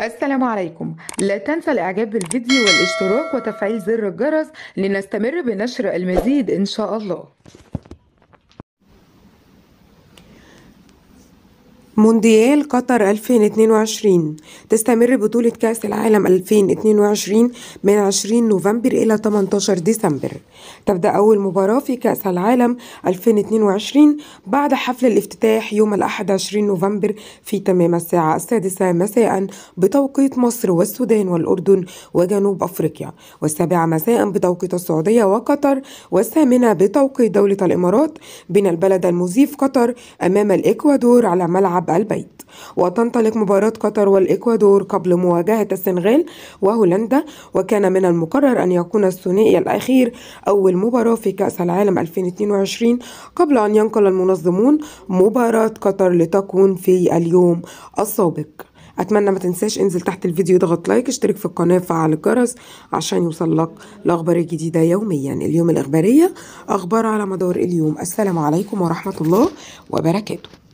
السلام عليكم لا تنسى الاعجاب بالفيديو والاشتراك وتفعيل زر الجرس لنستمر بنشر المزيد ان شاء الله مونديال قطر 2022 تستمر بطولة كأس العالم 2022 من 20 نوفمبر إلى 18 ديسمبر تبدأ أول مباراة في كأس العالم 2022 بعد حفل الافتتاح يوم الأحد 20 نوفمبر في تمام الساعة السادسة مساء بتوقيت مصر والسودان والأردن وجنوب أفريقيا والسابعة مساء بتوقيت السعودية وقطر والثامنة بتوقيت دولة الإمارات بين البلد المضيف قطر أمام الإكوادور على ملعب ملعب البيت وتنطلق مباراة قطر والإكوادور قبل مواجهة السنغال وهولندا وكان من المقرر أن يكون الثنائي الأخير أول مباراة في كأس العالم 2022 قبل أن ينقل المنظمون مباراة قطر لتكون في اليوم السابق اتمنى ما تنساش انزل تحت الفيديو اضغط لايك اشترك في القناه فعل الجرس عشان يوصلك الاخبار الجديده يوميا اليوم الاخباريه اخبار على مدار اليوم السلام عليكم ورحمه الله وبركاته